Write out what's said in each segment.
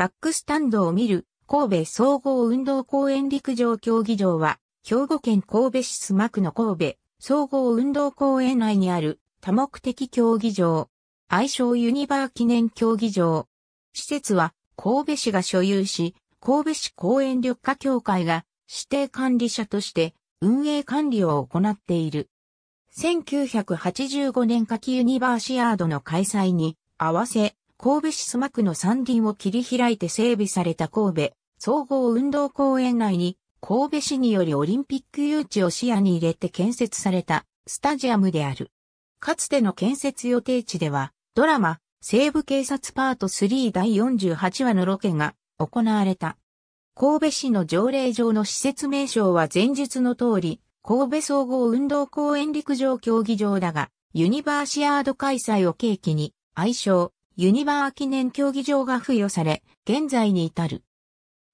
バックスタンドを見る、神戸総合運動公園陸上競技場は、兵庫県神戸市須磨区の神戸総合運動公園内にある多目的競技場。愛称ユニバー記念競技場。施設は神戸市が所有し、神戸市公園緑化協会が指定管理者として運営管理を行っている。1985年夏季ユニバーシアードの開催に合わせ、神戸市須磨区の山林を切り開いて整備された神戸総合運動公園内に神戸市によりオリンピック誘致を視野に入れて建設されたスタジアムである。かつての建設予定地ではドラマ西部警察パート3第48話のロケが行われた。神戸市の条例上の施設名称は前述の通り、神戸総合運動公園陸上競技場だが、ユニバーシアード開催を契機に、愛称、ユニバー記念競技場が付与され、現在に至る。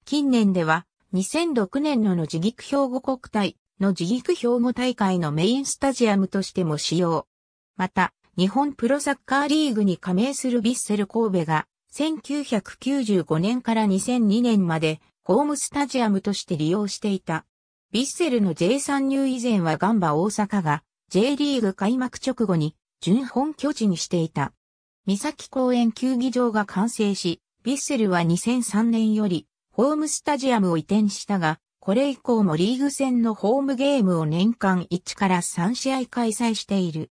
近年では、2006年のの自陸兵庫国体の自陸兵庫大会のメインスタジアムとしても使用。また、日本プロサッカーリーグに加盟するビッセル神戸が、1995年から2002年まで、ホームスタジアムとして利用していた。ビッセルの J 参入以前はガンバ大阪が J リーグ開幕直後に準本拠地にしていた。三崎公園球技場が完成し、ヴィッセルは2003年よりホームスタジアムを移転したが、これ以降もリーグ戦のホームゲームを年間1から3試合開催している。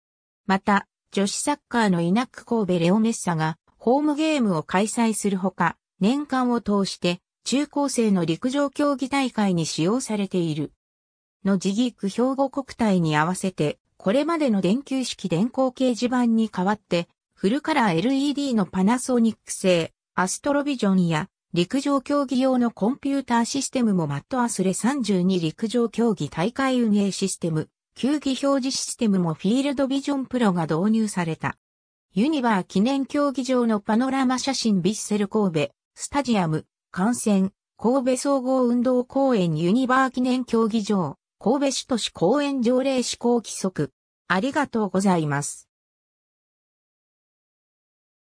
また、女子サッカーのイナック神戸レオメッサがホームゲームを開催するほか、年間を通して中高生の陸上競技大会に使用されている。のジギーク兵庫国体に合わせて、これまでの電球式電光掲示板に代わって、フルカラー LED のパナソニック製、アストロビジョンや、陸上競技用のコンピューターシステムもマットアスレ32陸上競技大会運営システム、球技表示システムもフィールドビジョンプロが導入された。ユニバー記念競技場のパノラマ写真ヴィッセル神戸、スタジアム、観戦、神戸総合運動公園ユニバー記念競技場、神戸市都市公園条例施行規則。ありがとうございます。